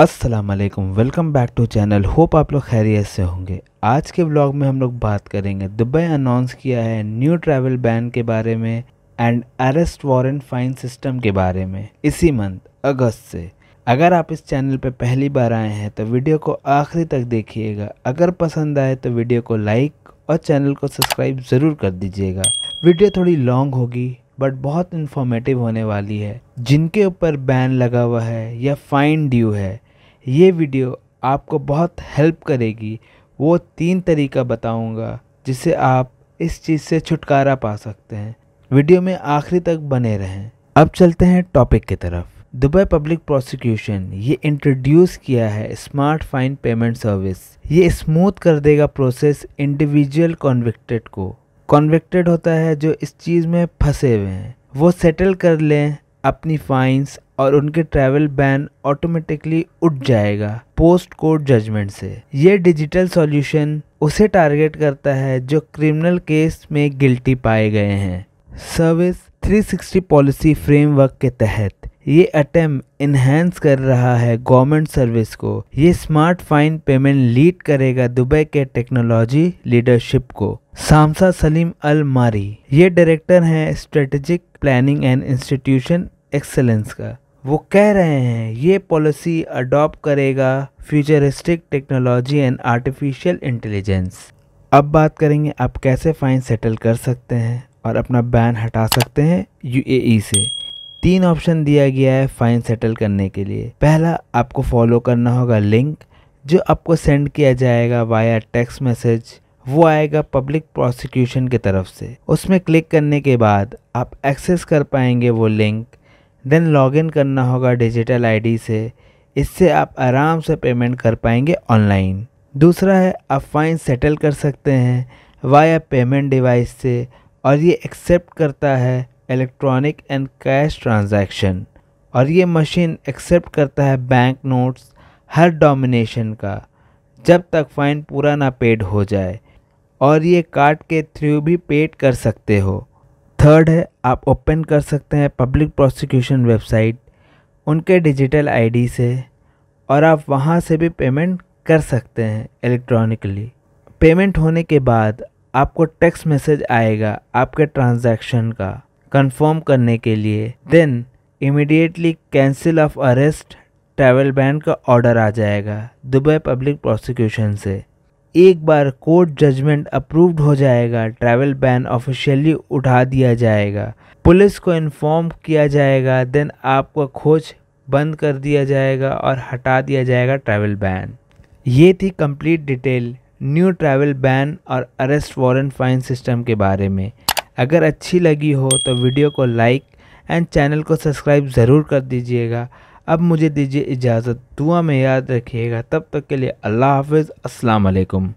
अस्सलाम वालेकुम welcome back to channel hope आप लोग खैरियत से होंगे आज के ब्लॉग में हम लोग बात करेंगे दुबई अनाउंस किया है न्यू ट्रैवल बैन के बारे में and arrest warrant fine system के बारे में इसी मंथ अगस्त से अगर आप इस चैनल पर पहली बार आए हैं तो वीडियो को आखिरी तक देखिएगा अगर पसंद आए तो वीडियो को लाइक और चैनल को सब्सक्राइब ज़रूर कर दीजिएगा वीडियो थोड़ी लॉन्ग होगी बट बहुत इन्फॉर्मेटिव होने वाली है जिनके ऊपर बैन लगा हुआ है या फाइन ड्यू है ये वीडियो आपको बहुत हेल्प करेगी वो तीन तरीका बताऊंगा जिससे आप इस चीज़ से छुटकारा पा सकते हैं वीडियो में आखिरी तक बने रहें अब चलते हैं टॉपिक की तरफ दुबई पब्लिक प्रोसिक्यूशन ये इंट्रोड्यूस किया है स्मार्ट फाइन पेमेंट सर्विस ये स्मूथ कर देगा प्रोसेस इंडिविजुअल कॉन्विक्टेड को कॉन्विक्टेड होता है जो इस चीज़ में फंसे हुए हैं वो सेटल कर लें अपनी फाइंस और उनके ट्रैवल बैन ऑटोमेटिकली उठ जाएगा पोस्ट कोर्ट जजमेंट से ये डिजिटल सॉल्यूशन उसे टारगेट करता है जो क्रिमिनल केस में गिल्टी पाए गए हैं सर्विस 360 पॉलिसी फ्रेमवर्क के तहत ये अटेम्प इन्हेंस कर रहा है गवर्नमेंट सर्विस को ये स्मार्ट फाइन पेमेंट लीड करेगा दुबई के टेक्नोलॉजी लीडरशिप को सामसा सलीम अल मारी ये डायरेक्टर हैं strategic planning and institution excellence का वो कह रहे हैं ये पॉलिसी अडॉप्ट करेगा futuristic technology and artificial intelligence अब बात करेंगे आप कैसे फाइन सेटल कर सकते हैं और अपना बैन हटा सकते हैं यू e से तीन ऑप्शन दिया गया है फाइन सेटल करने के लिए पहला आपको फॉलो करना होगा लिंक जो आपको सेंड किया जाएगा वाया टेक्स्ट मैसेज वो आएगा पब्लिक प्रोसिक्यूशन की तरफ से उसमें क्लिक करने के बाद आप एक्सेस कर पाएंगे वो लिंक देन लॉगिन करना होगा डिजिटल आईडी से इससे आप आराम से पेमेंट कर पाएंगे ऑनलाइन दूसरा है आप फाइन सेटल कर सकते हैं वाया पेमेंट डिवाइस से और ये एक्सेप्ट करता है इलेक्ट्रॉनिक एंड कैश ट्रांजैक्शन और ये मशीन एक्सेप्ट करता है बैंक नोट्स हर डोमिनेशन का जब तक फ़ाइन पूरा ना पेड हो जाए और ये कार्ड के थ्रू भी पेड कर सकते हो थर्ड है आप ओपन कर सकते हैं पब्लिक प्रोसिक्यूशन वेबसाइट उनके डिजिटल आईडी से और आप वहाँ से भी पेमेंट कर सकते हैं इलेक्ट्रॉनिकली पेमेंट होने के बाद आपको टेक्स्ट मैसेज आएगा आपके ट्रांजैक्शन का कंफर्म करने के लिए then immediately cancel of arrest travel ban का ऑर्डर आ जाएगा दुबई पब्लिक प्रोसिक्यूशन से एक बार कोर्ट जजमेंट अप्रूव्ड हो जाएगा ट्रैवल बैन ऑफिशियली उठा दिया जाएगा पुलिस को इन्फॉर्म किया जाएगा देन आपका खोज बंद कर दिया जाएगा और हटा दिया जाएगा ट्रैवल बैन ये थी complete detail new travel ban और अरेस्ट वारंट फाइन सिस्टम के बारे में अगर अच्छी लगी हो तो वीडियो को लाइक एंड चैनल को सब्सक्राइब ज़रूर कर दीजिएगा अब मुझे दीजिए इजाज़त दुआ में याद रखिएगा तब तक के लिए अल्लाह हाफिज़ अस्सलाम वालेकुम